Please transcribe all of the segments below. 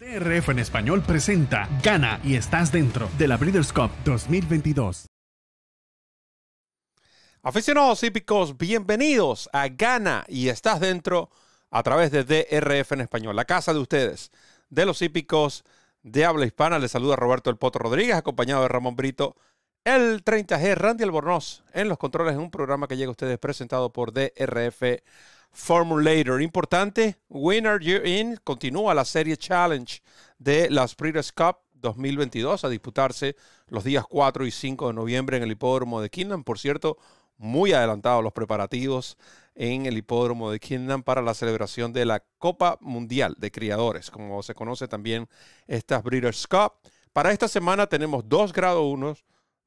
DRF en español presenta Gana y estás dentro de la Breeders' Cup 2022. Aficionados hípicos, bienvenidos a Gana y estás dentro a través de DRF en español, la casa de ustedes, de los hípicos de habla hispana. Les saluda Roberto El Poto Rodríguez, acompañado de Ramón Brito, el 30G, Randy Albornoz, en los controles, en un programa que llega a ustedes presentado por DRF Formulator. Importante, Winner you're In continúa la serie Challenge de las Breeders' Cup 2022 a disputarse los días 4 y 5 de noviembre en el hipódromo de Kingdom. Por cierto, muy adelantados los preparativos en el hipódromo de Kingdom para la celebración de la Copa Mundial de Criadores, como se conoce también estas Breeders' Cup. Para esta semana tenemos dos grado 1,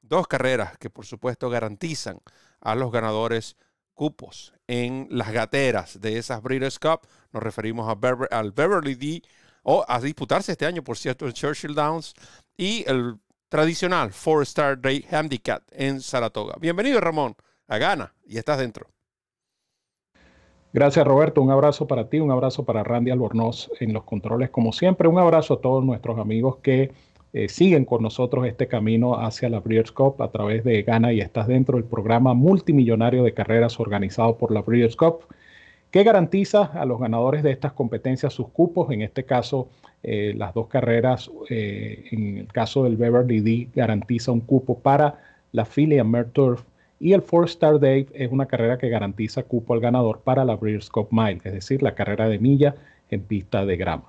dos carreras que por supuesto garantizan a los ganadores cupos en las gateras de esas Breeders' Cup. Nos referimos a al Beverly D. O a disputarse este año, por cierto, en Churchill Downs y el tradicional Four Star Day Handicap en Saratoga. Bienvenido, Ramón, a Gana y estás dentro. Gracias, Roberto. Un abrazo para ti, un abrazo para Randy Albornoz en los controles, como siempre. Un abrazo a todos nuestros amigos que eh, siguen con nosotros este camino hacia la Breeders' Cup a través de Gana y Estás Dentro, del programa multimillonario de carreras organizado por la Breeders' Cup, que garantiza a los ganadores de estas competencias sus cupos, en este caso eh, las dos carreras, eh, en el caso del Beverly D, garantiza un cupo para la Philly Turf y el Four Star Dave es una carrera que garantiza cupo al ganador para la Breeders' Cup Mile, es decir, la carrera de milla en pista de grama.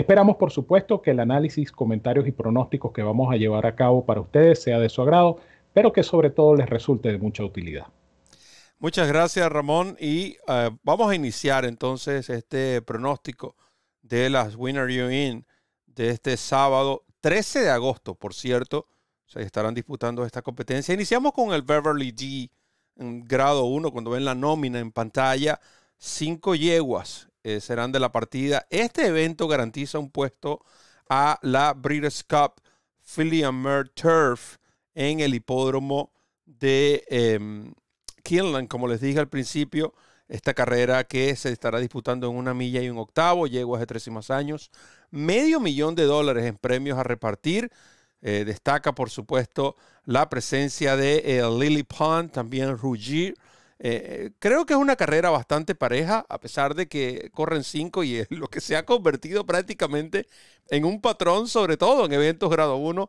Esperamos, por supuesto, que el análisis, comentarios y pronósticos que vamos a llevar a cabo para ustedes sea de su agrado, pero que sobre todo les resulte de mucha utilidad. Muchas gracias, Ramón. Y eh, vamos a iniciar entonces este pronóstico de las Winner You In de este sábado 13 de agosto, por cierto. Se estarán disputando esta competencia. Iniciamos con el Beverly G en grado 1, cuando ven la nómina en pantalla. Cinco yeguas eh, serán de la partida. Este evento garantiza un puesto a la Breeders' Cup Mer Turf en el hipódromo de eh, como les dije al principio. Esta carrera que se estará disputando en una milla y un octavo, hace tres y más años, medio millón de dólares en premios a repartir. Eh, destaca, por supuesto, la presencia de eh, Lily Pond, también Ruggier, eh, eh, creo que es una carrera bastante pareja, a pesar de que corren cinco y es lo que se ha convertido prácticamente en un patrón, sobre todo en eventos grado uno,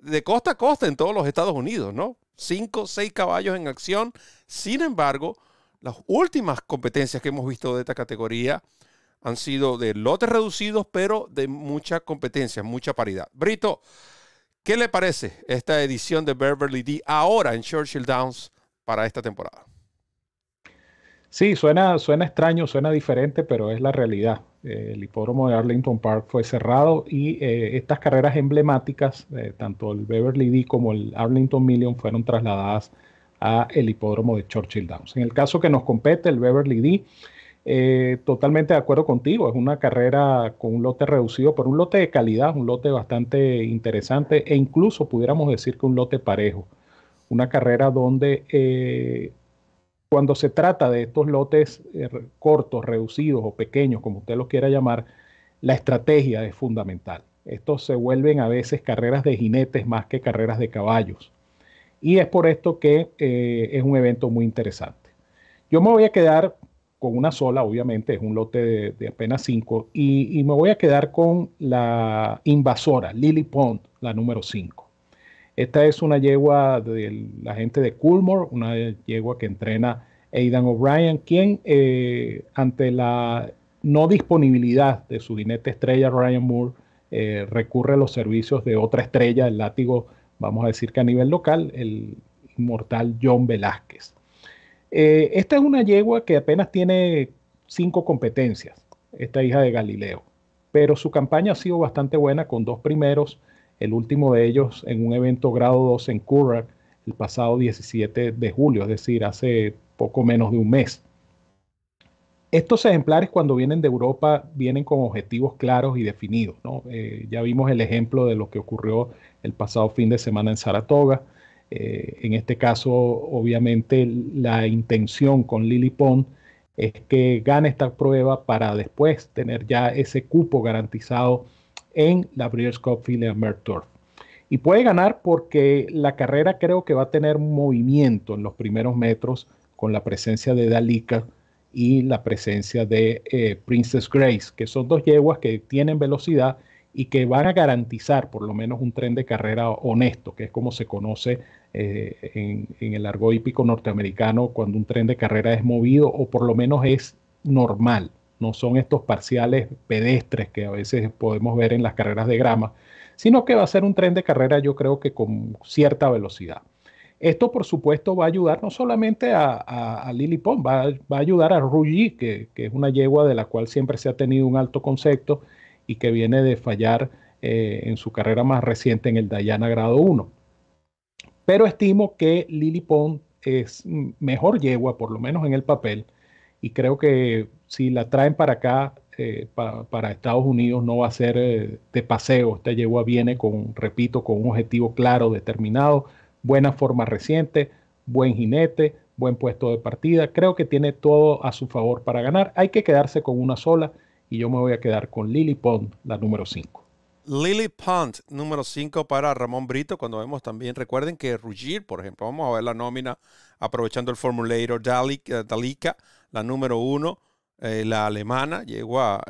de costa a costa en todos los Estados Unidos, ¿no? Cinco, seis caballos en acción. Sin embargo, las últimas competencias que hemos visto de esta categoría han sido de lotes reducidos, pero de mucha competencia, mucha paridad. Brito, ¿qué le parece esta edición de Beverly D ahora en Churchill Downs para esta temporada? Sí, suena, suena extraño, suena diferente, pero es la realidad. Eh, el hipódromo de Arlington Park fue cerrado y eh, estas carreras emblemáticas, eh, tanto el Beverly D como el Arlington Million, fueron trasladadas a el hipódromo de Churchill Downs. En el caso que nos compete, el Beverly D, totalmente de acuerdo contigo, es una carrera con un lote reducido, pero un lote de calidad, un lote bastante interesante e incluso pudiéramos decir que un lote parejo. Una carrera donde cuando se trata de estos lotes eh, cortos, reducidos o pequeños, como usted los quiera llamar, la estrategia es fundamental. Estos se vuelven a veces carreras de jinetes más que carreras de caballos. Y es por esto que eh, es un evento muy interesante. Yo me voy a quedar con una sola, obviamente, es un lote de, apenas cinco, y, me voy a quedar con la invasora, Lily Pond, la número cinco. Esta es una yegua de la gente de Coolmore, una yegua que entrena Aidan O'Brien, quien eh, ante la no disponibilidad de su jinete estrella Ryan Moore eh, recurre a los servicios de otra estrella, el látigo, vamos a decir que a nivel local, el inmortal John Velázquez. Eh, esta es una yegua que apenas tiene cinco competencias, esta hija de Galileo, pero su campaña ha sido bastante buena con dos primeros el último de ellos en un evento grado 2 en Curra el pasado 17 de julio, es decir, hace poco menos de un mes. Estos ejemplares cuando vienen de Europa vienen con objetivos claros y definidos. ¿no? Eh, ya vimos el ejemplo de lo que ocurrió el pasado fin de semana en Saratoga. Eh, en este caso, obviamente, la intención con Lily Pond es que gane esta prueba para después tener ya ese cupo garantizado en la Breeders' Cup Philly Y puede ganar porque la carrera creo que va a tener movimiento en los primeros metros con la presencia de Dalika y la presencia de eh, Princess Grace, que son dos yeguas que tienen velocidad y que van a garantizar por lo menos un tren de carrera honesto, que es como se conoce eh, en, el largo hípico norteamericano cuando un tren de carrera es movido o por lo menos es normal no son estos parciales pedestres que a veces podemos ver en las carreras de grama, sino que va a ser un tren de carrera yo creo que con cierta velocidad. Esto, por supuesto, va a ayudar no solamente a, a, va, a ayudar a Ruggie que, es una yegua de la cual siempre se ha tenido un alto concepto y que viene de fallar eh, en su carrera más reciente en el Dayana Grado 1. Pero estimo que Lily Pond es mejor yegua, por lo menos en el papel, y creo que si la traen para acá, eh, para, Estados Unidos, no va a ser eh, de paseo. Esta yegua viene con, repito, con un objetivo claro, determinado, buena forma reciente, buen jinete, buen puesto de partida. Creo que tiene todo a su favor para ganar. Hay que quedarse con una sola y yo me voy a quedar con Lily Pond, la número 5. Lily Pond, número 5 para Ramón Brito. Cuando vemos también, recuerden que Rugir, por ejemplo, vamos a ver la nómina aprovechando el formulator Dalica, la número 1. Eh, la alemana, llegó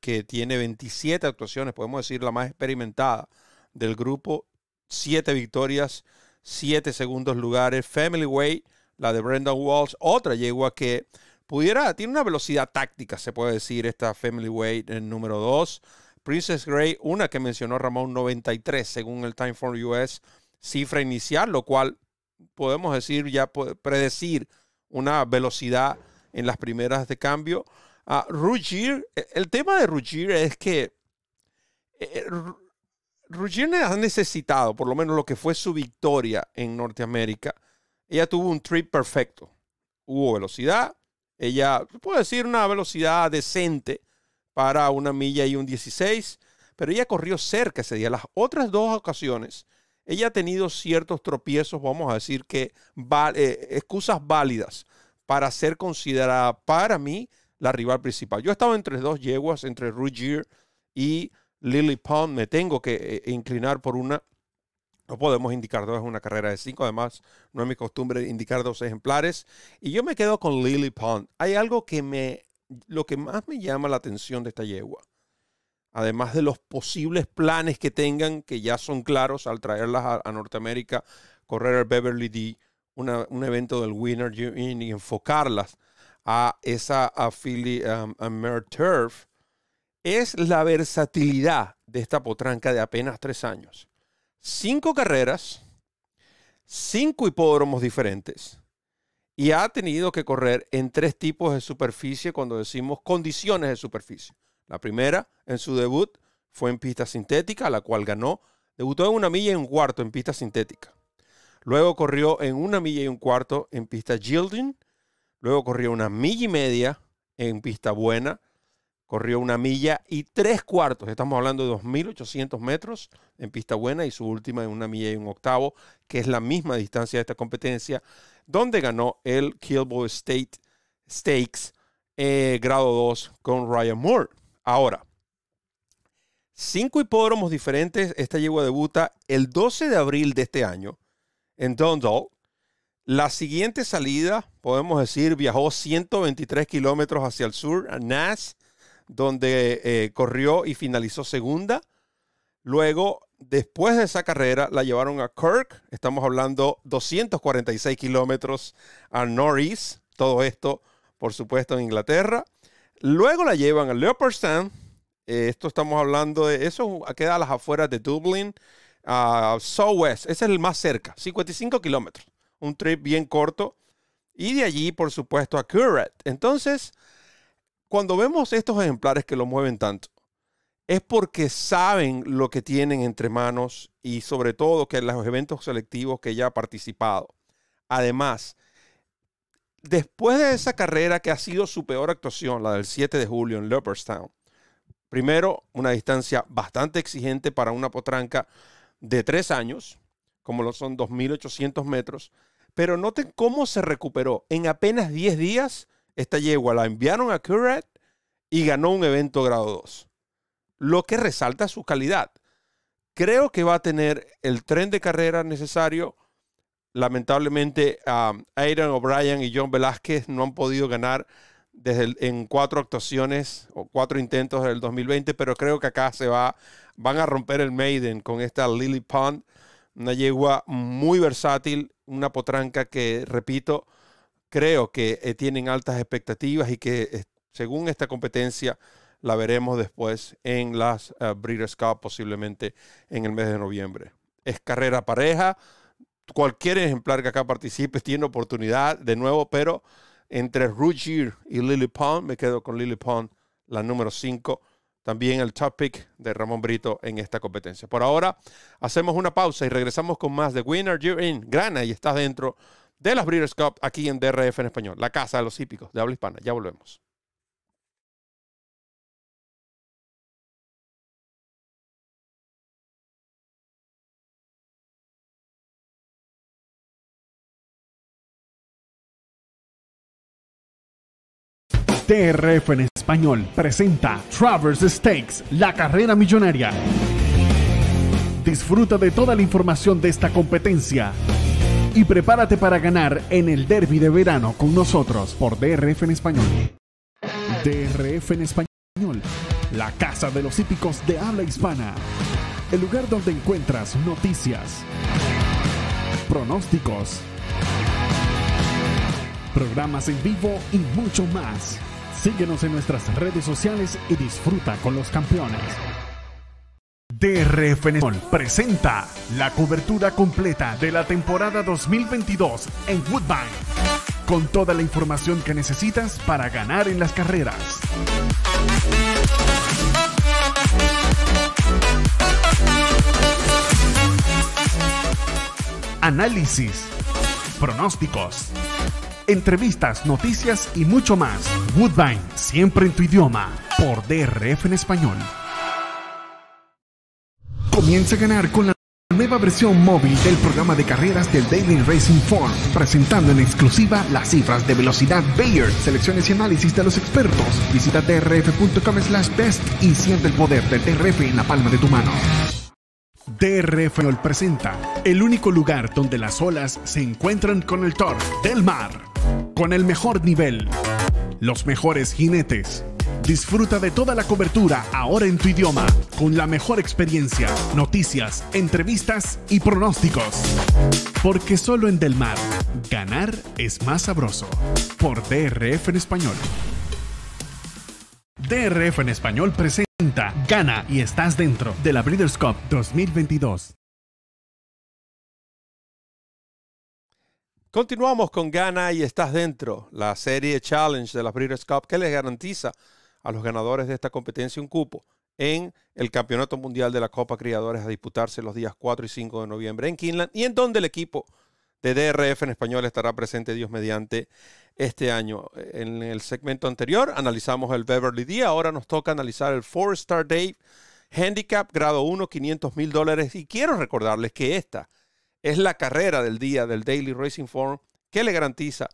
que tiene 27 actuaciones, podemos decir la más experimentada del grupo, 7 victorias, 7 segundos lugares. Family Way, la de Brenda Walsh, otra yegua que pudiera, tiene una velocidad táctica, se puede decir, esta Family Way en eh, número 2. Princess Grey, una que mencionó Ramón, 93 según el Time for US, cifra inicial, lo cual podemos decir, ya predecir una velocidad en las primeras de cambio. Ah, e, el tema de Ruggier es que e, e, ha necesitado, por lo menos lo que fue su victoria en Norteamérica, ella tuvo un trip perfecto. Hubo velocidad, ella, puedo decir, una velocidad decente para una milla y un 16, pero ella corrió cerca ese día. Las otras dos ocasiones, ella ha tenido ciertos tropiezos, vamos a decir que eh, excusas válidas para ser considerada para mí la rival principal. Yo estaba entre dos yeguas, entre Ruggier y Lily Pond. Me tengo que eh, eh, inclinar por una. No podemos indicar dos, es una carrera de cinco. Además, no es mi costumbre indicar dos ejemplares. Y yo me quedo con Lily Pond. Hay algo que me. Lo que más me llama la atención de esta yegua, además de los posibles planes que tengan, que ya son claros al traerlas a, Norteamérica, correr el Beverly D un evento del Winner Union y enfocarlas a esa affiliate, um, Turf es la versatilidad de esta potranca de apenas tres años. Cinco carreras, cinco hipódromos diferentes y ha tenido que correr en tres tipos de superficie cuando decimos condiciones de superficie. La primera, en su debut, fue en pista sintética, la cual ganó. Debutó en una milla y un cuarto en pista sintética. Luego corrió en una milla y un cuarto en pista Gilding, Luego corrió una milla y media en pista buena. Corrió una milla y tres cuartos. Estamos hablando de 2.800 metros en pista buena y su última en una milla y un octavo, que es la misma distancia de esta competencia, donde ganó el Killboy State Stakes eh, grado 2 con Ryan Moore. Ahora, cinco hipódromos diferentes. Esta yegua debuta el 12 de abril de este año en Dundalk. La siguiente salida, podemos decir, viajó 123 kilómetros hacia el sur, a Nass, donde eh, corrió y finalizó segunda. Luego, después de esa carrera, la llevaron a Kirk. Estamos hablando 246 kilómetros a Norris. Todo esto, por supuesto, en Inglaterra. Luego la llevan a Leopardstown. Eh, esto estamos hablando de. Eso queda a las afueras de Dublín a Southwest. Ese es el más cerca, 55 kilómetros. Un trip bien corto. Y de allí, por supuesto, a Curret, Entonces, cuando vemos estos ejemplares que lo mueven tanto, es porque saben lo que tienen entre manos y sobre todo que en los eventos selectivos que ya ha participado. Además, después de esa carrera que ha sido su peor actuación, la del 7 de julio en Leopardstown, primero, una distancia bastante exigente para una potranca de tres años, como lo son 2.800 metros, pero noten cómo se recuperó. En apenas 10 días, esta yegua la enviaron a Curret y ganó un evento grado 2, lo que resalta su calidad. Creo que va a tener el tren de carrera necesario. Lamentablemente, a um, Aaron O'Brien y John Velázquez no han podido ganar desde en cuatro actuaciones o cuatro intentos del 2020, pero creo que acá se va, van a romper el Maiden con esta Lily Pond, una yegua muy versátil, una potranca que, repito, creo que eh, tienen altas expectativas y que eh, según esta competencia la veremos después en las eh, Breeders' Cup, posiblemente en el mes de noviembre. Es carrera pareja, cualquier ejemplar que acá participe tiene oportunidad de nuevo, pero entre Rugier y Lily Pond, me quedo con Lily Pond, la número 5. También el topic de Ramón Brito en esta competencia. Por ahora, hacemos una pausa y regresamos con más de Winner You're In. Grana y estás dentro de las Breeders' Cup aquí en DRF en español, la casa de los hípicos de habla hispana. Ya volvemos. DRF en español presenta Traverse Stakes, la carrera millonaria. Disfruta de toda la información de esta competencia y prepárate para ganar en el derby de verano con nosotros por DRF en español. DRF en español, la casa de los hípicos de habla hispana, el lugar donde encuentras noticias, pronósticos, programas en vivo y mucho más. Síguenos en nuestras redes sociales y disfruta con los campeones. DRFN presenta la cobertura completa de la temporada 2022 en Woodbine, con toda la información que necesitas para ganar en las carreras. Análisis, pronósticos entrevistas, noticias y mucho más. Woodbine, siempre en tu idioma, por DRF en español. Comienza a ganar con la nueva versión móvil del programa de carreras del Daily Racing Form, presentando en exclusiva las cifras de velocidad Bayer, selecciones y análisis de los expertos. Visita drf.com slash best y siente el poder del DRF en la palma de tu mano. DRF presenta el único lugar donde las olas se encuentran con el torque del mar con el mejor nivel, los mejores jinetes. Disfruta de toda la cobertura ahora en tu idioma, con la mejor experiencia, noticias, entrevistas y pronósticos. Porque solo en Del Mar, ganar es más sabroso. Por DRF en español. DRF en español presenta Gana y estás dentro de la Breeders' Cup 2022. Continuamos con Gana y Estás Dentro, la serie Challenge de la Breeders' Cup que les garantiza a los ganadores de esta competencia un cupo en el Campeonato Mundial de la Copa Criadores a disputarse los días 4 y 5 de noviembre en Quinlan y en donde el equipo de DRF en español estará presente Dios mediante este año. En el segmento anterior analizamos el Beverly D, ahora nos toca analizar el Four Star Day Handicap grado 1, 500 mil dólares y quiero recordarles que esta es la carrera del día del Daily Racing Form que le garantiza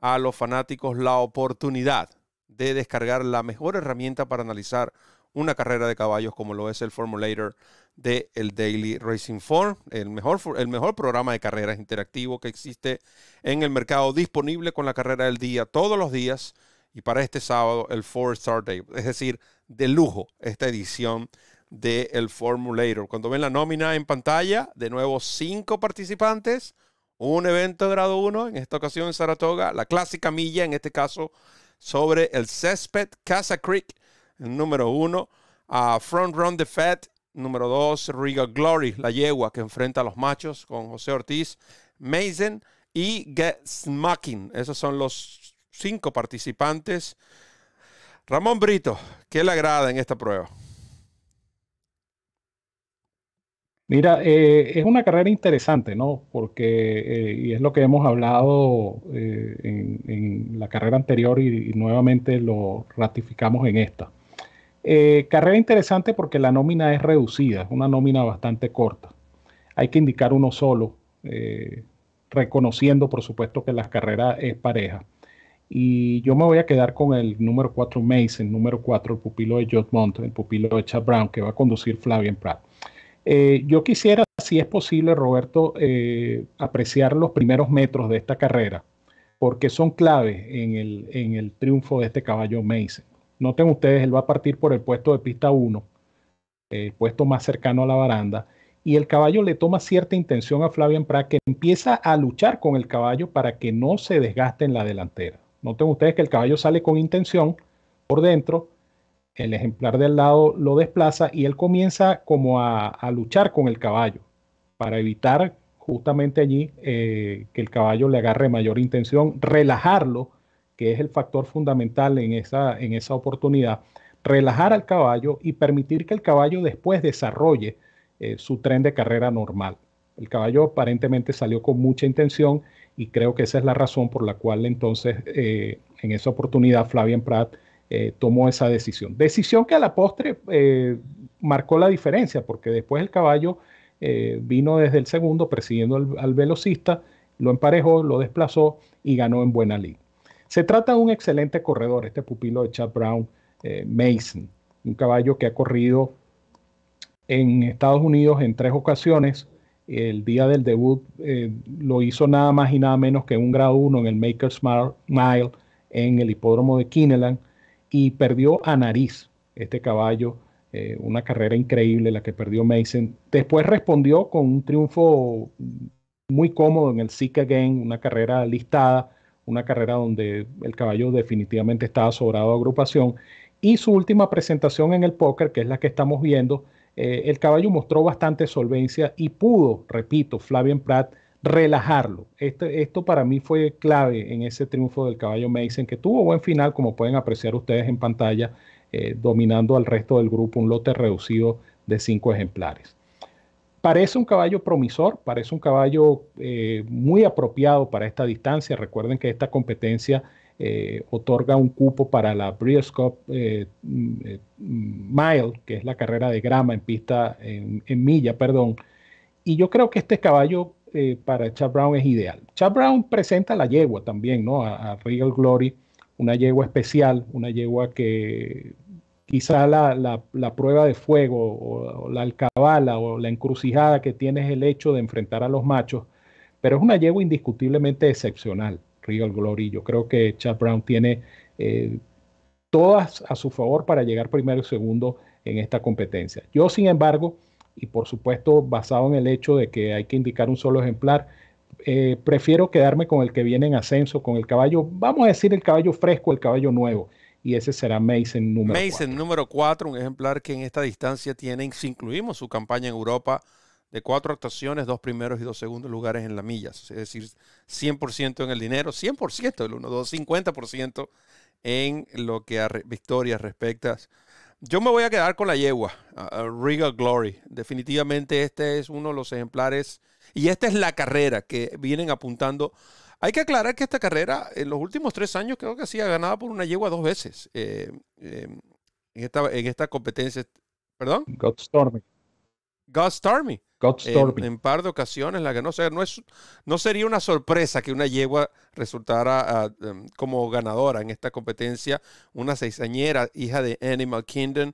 a los fanáticos la oportunidad de descargar la mejor herramienta para analizar una carrera de caballos como lo es el Formulator de el Daily Racing Form, el mejor, el mejor programa de carreras interactivo que existe en el mercado disponible con la carrera del día todos los días y para este sábado el Four Star Day, es decir, de lujo esta edición de el Formulator. Cuando ven la nómina en pantalla, de nuevo cinco participantes, un evento de grado 1, en esta ocasión en Saratoga, la clásica milla, en este caso sobre el césped Casa Creek, número uno Front Run the Fed, número 2, Riga Glory, la yegua que enfrenta a los machos con José Ortiz, Mason y Get Smacking. Esos son los cinco participantes. Ramón Brito, ¿qué le agrada en esta prueba? Mira, eh, es una carrera interesante, ¿no? Porque, eh, y es lo que hemos hablado eh, en, la carrera anterior y, nuevamente lo ratificamos en esta. carrera interesante porque la nómina es reducida, es una nómina bastante corta. Hay que indicar uno solo, reconociendo, por supuesto, que la carrera es pareja. Y yo me voy a quedar con el número 4 Mason, número 4, el pupilo de Jot Mont, el pupilo de Chad Brown, que va a conducir Flavian Pratt. Eh, yo quisiera, si es posible, Roberto, eh, apreciar los primeros metros de esta carrera, porque son clave en el, triunfo de este caballo Mason. Noten ustedes, él va a partir por el puesto de pista 1, el eh, puesto más cercano a la baranda, y el caballo le toma cierta intención a Flavian Pratt que empieza a luchar con el caballo para que no se desgaste en la delantera. Noten ustedes que el caballo sale con intención por dentro, el ejemplar del lado lo desplaza y él comienza como a, luchar con el caballo para evitar justamente allí eh, que el caballo le agarre mayor intención, relajarlo, que es el factor fundamental en esa, en esa oportunidad, relajar al caballo y permitir que el caballo después desarrolle eh, su tren de carrera normal. El caballo aparentemente salió con mucha intención y creo que esa es la razón por la cual entonces eh, en esa oportunidad Flavian Pratt eh, tomó esa decisión. Decisión que a la postre eh, marcó la diferencia, porque después el caballo eh, vino desde el segundo presidiendo al, velocista, lo emparejó, lo desplazó y ganó en buena línea. Se trata de un excelente corredor, este pupilo de Chad Brown Mason, un caballo que ha corrido en Estados Unidos en tres ocasiones. El día del debut lo hizo nada más y nada menos que un grado 1 en el Maker's Mile en el hipódromo de Kineland y perdió a nariz este caballo. Eh, una carrera increíble la que perdió Mason. Después respondió con un triunfo muy cómodo en el Sick Game una carrera listada, una carrera donde el caballo definitivamente estaba sobrado de agrupación. Y su última presentación en el póker, que es la que estamos viendo, eh, el caballo mostró bastante solvencia y pudo, repito, Flavian Pratt relajarlo. Este, esto, para mí fue clave en ese triunfo del caballo Mason, que tuvo buen final, como pueden apreciar ustedes en pantalla, eh, dominando al resto del grupo un lote reducido de cinco ejemplares. Parece un caballo promisor, parece un caballo eh, muy apropiado para esta distancia. Recuerden que esta competencia eh, otorga un cupo para la Breeders' Cup mm, mm, Mile, que es la carrera de grama en pista, en, milla, perdón. Y yo creo que este caballo eh, para Chad Brown es ideal. Chad Brown presenta la yegua también, ¿no? A, Royal Regal Glory, una yegua especial, una yegua que quizá la, prueba de fuego o, la alcabala o la encrucijada que tiene es el hecho de enfrentar a los machos, pero es una yegua indiscutiblemente excepcional, Regal Glory. Yo creo que Chad Brown tiene eh, todas a su favor para llegar primero y segundo en esta competencia. Yo, sin embargo, y por supuesto basado en el hecho de que hay que indicar un solo ejemplar, eh, prefiero quedarme con el que viene en ascenso, con el caballo, vamos a decir el caballo fresco, el caballo nuevo. Y ese será Mason número 4. Mason cuatro. número 4, un ejemplar que en esta distancia tiene, si incluimos su campaña en Europa, de cuatro actuaciones, dos primeros y dos segundos lugares en la milla. Es decir, 100% en el dinero, 100% el 1-2, 50% en lo que a victorias respecta yo me voy a quedar con la yegua, Riga Regal Glory. Definitivamente este es uno de los ejemplares y esta es la carrera que vienen apuntando. Hay que aclarar que esta carrera en los últimos tres años creo que ha ganado ganada por una yegua dos veces eh, eh, en, esta, competencia. ¿Perdón? Godstorming. En, par de ocasiones, la que no, no, es, no sería una sorpresa que una yegua resultara ah, em, como ganadora en esta competencia, una seisañera, hija de Animal Kingdom,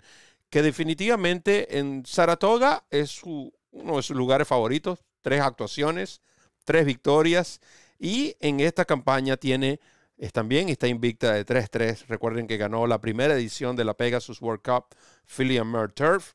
que definitivamente en Saratoga es uno de sus lugares favoritos, tres actuaciones, tres victorias, y en esta campaña tiene también está invicta de 3-3. Recuerden que ganó la primera edición de la Pegasus World Cup Philly and Turf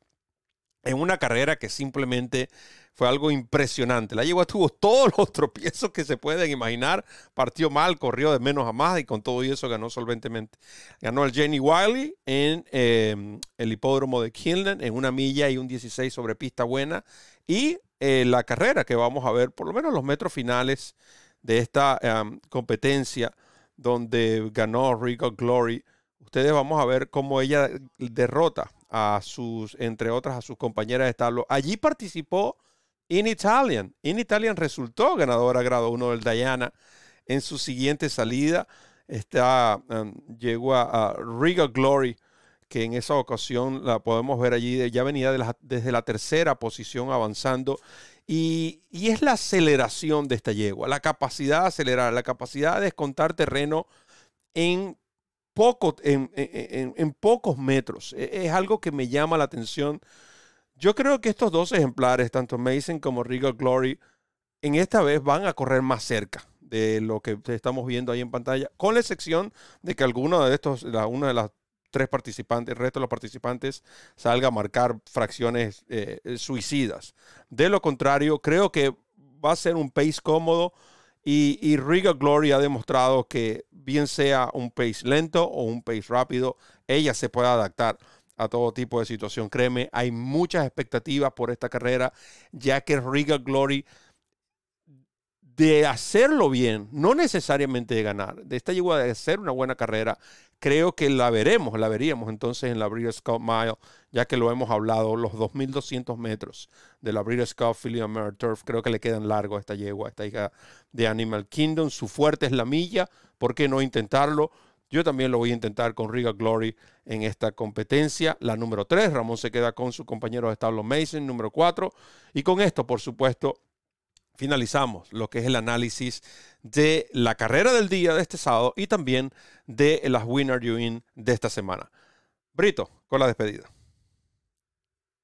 en una carrera que simplemente fue algo impresionante. La yegua tuvo todos los tropiezos que se pueden imaginar, partió mal, corrió de menos a más y con todo eso ganó solventemente. Ganó al Jenny Wiley en em, el hipódromo de Kinland en una milla y un 16 sobre pista buena y eh, la carrera que vamos a ver, por lo menos los metros finales de esta em, competencia donde ganó Rico Glory. Ustedes vamos a ver cómo ella derrota a sus, entre otras, a sus compañeras de establo. Allí participó In Italian. In Italian resultó ganadora grado 1 del Diana en su siguiente salida. Está, Yegua em, llegó a, Riga Glory, que en esa ocasión la podemos ver allí. Ya venía desde la tercera posición avanzando. Y, y, es la aceleración de esta yegua, la capacidad de acelerar, la capacidad de descontar terreno en poco, en, en, pocos metros. E, es, algo que me llama la atención. Yo creo que estos dos ejemplares, tanto Mason como Regal Glory, en esta vez van a correr más cerca de lo que estamos viendo ahí en pantalla, con la excepción de que alguno de estos, la, una de las tres participantes, el resto de los participantes salga a marcar fracciones eh, suicidas. De lo contrario, creo que va a ser un pace cómodo y, Riga Glory ha demostrado que bien sea un pace lento o un pace rápido, ella se puede adaptar a todo tipo de situación. Créeme, hay muchas expectativas por esta carrera, ya que Riga Glory, de hacerlo bien, no necesariamente de ganar, de esta llegó a hacer una buena carrera, creo que la veremos, la veríamos entonces en la Breeders' Cup Mile, ya que lo hemos hablado, los 2.200 metros de la Breeders' Cup Philly Turf, creo que le quedan largos a esta yegua, a esta hija de Animal Kingdom, su fuerte es la milla, ¿por qué no intentarlo? Yo también lo voy a intentar con Riga Glory en esta competencia. La número 3, Ramón se queda con su compañero de establo Mason, número 4. Y con esto, por supuesto, finalizamos lo que es el análisis de la carrera del día de este sábado y también de las Winner You In de esta semana. Brito, con la despedida.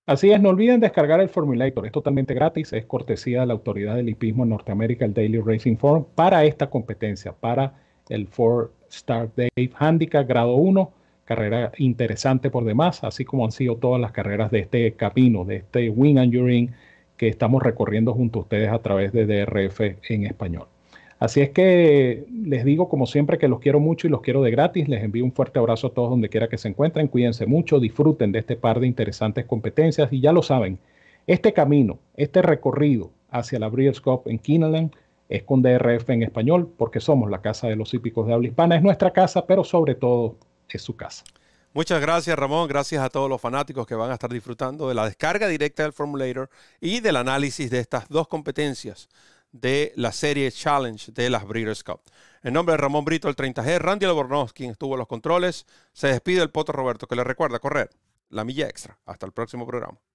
Así es, no olviden descargar el Formulator, es totalmente gratis, es cortesía de la autoridad del hipismo en Norteamérica, el Daily Racing Forum, para esta competencia, para el Four Star Dave Handicap grado 1, carrera interesante por demás, así como han sido todas las carreras de este camino, de este Win and In que estamos recorriendo junto a ustedes a través de DRF en español. Así es que les digo, como siempre, que los quiero mucho y los quiero de gratis. Les envío un fuerte abrazo a todos donde quiera que se encuentren. Cuídense mucho, disfruten de este par de interesantes competencias y ya lo saben, este camino, este recorrido hacia la Breeders' Cup en Keeneland es con DRF en español porque somos la casa de los hípicos de habla hispana. Es nuestra casa, pero sobre todo es su casa. Muchas gracias, Ramón. Gracias a todos los fanáticos que van a estar disfrutando de la descarga directa del Formulator y del análisis de estas dos competencias de la serie Challenge de las Breeders' Cup. En nombre de Ramón Brito, el 30G, Randy Albornoz, quien estuvo en los controles, se despide el Poto Roberto, que le recuerda correr la milla extra. Hasta el próximo programa.